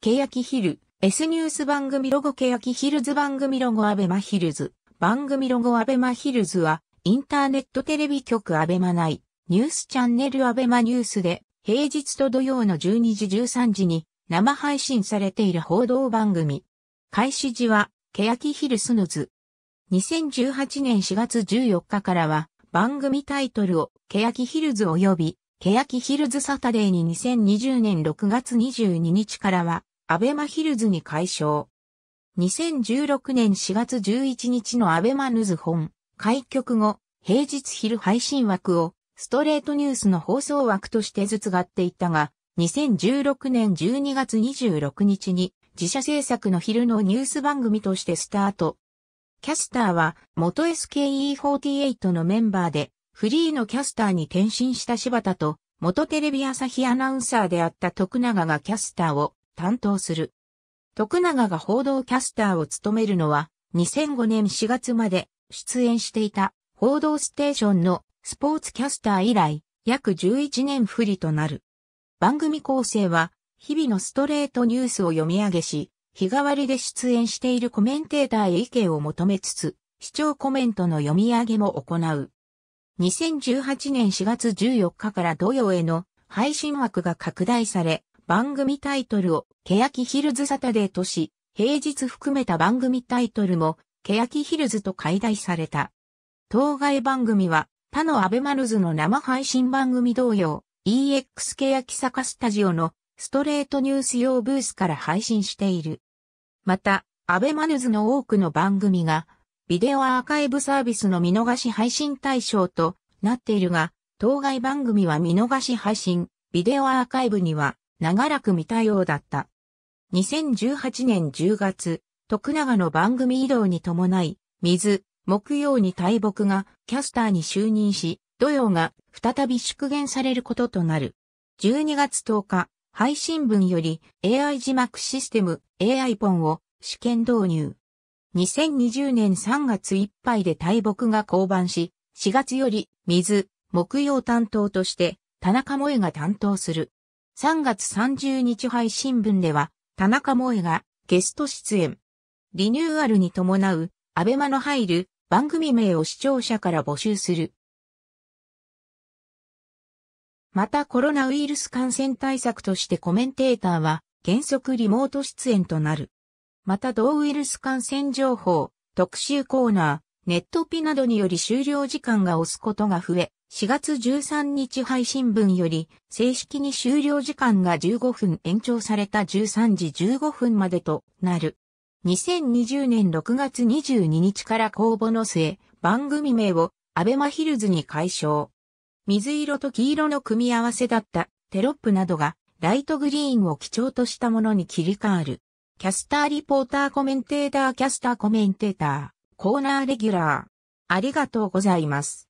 キヒル、S ニュース番組ロゴキヒルズ番組ロゴアベマヒルズ、番組ロゴアベマヒルズは、インターネットテレビ局アベマ内、ニュースチャンネルアベマニュースで、平日と土曜の12時13時に生配信されている報道番組。開始時は、キヒルスヌズ。2018年4月14日からは、番組タイトルを、キヒルズ及び、キヒルズサタデーに2020年6月22日からは、アベマヒルズに解消。2016年4月11日のアベマヌズ本、開局後、平日昼配信枠を、ストレートニュースの放送枠としてずつがっていたが、2016年12月26日に、自社制作の昼のニュース番組としてスタート。キャスターは、元 SKE48 のメンバーで、フリーのキャスターに転身した柴田と、元テレビ朝日アナウンサーであった徳永がキャスターを担当する。徳永が報道キャスターを務めるのは、2005年4月まで出演していた報道ステーションのスポーツキャスター以来、約11年不利となる。番組構成は、日々のストレートニュースを読み上げし、日替わりで出演しているコメンテーターへ意見を求めつつ、視聴コメントの読み上げも行う。2018年4月14日から土曜への配信枠が拡大され、番組タイトルを、欅ヒルズサタデーとし、平日含めた番組タイトルも、欅ヒルズと解題された。当該番組は、他のアベマルズの生配信番組同様、EX 欅坂スタジオのストレートニュース用ブースから配信している。また、アベマルズの多くの番組が、ビデオアーカイブサービスの見逃し配信対象となっているが、当該番組は見逃し配信、ビデオアーカイブには長らく見たようだった。2018年10月、徳永の番組移動に伴い、水、木曜に大木がキャスターに就任し、土曜が再び縮減されることとなる。12月10日、配信分より AI 字幕システム AI ポンを試験導入。2020年3月いっぱいで大木が降板し、4月より水、木曜担当として田中萌が担当する。3月30日配信分では、田中萌がゲスト出演。リニューアルに伴う、アベマの入る番組名を視聴者から募集する。またコロナウイルス感染対策としてコメンテーターは原則リモート出演となる。また同ウイルス感染情報、特集コーナー、ネットピなどにより終了時間が押すことが増え、4月13日配信分より正式に終了時間が15分延長された13時15分までとなる。2020年6月22日から公募の末、番組名をアベマヒルズに解消。水色と黄色の組み合わせだったテロップなどがライトグリーンを基調としたものに切り替わる。キャスターリポーターコメンテーターキャスターコメンテーターコーナーレギュラー。ありがとうございます。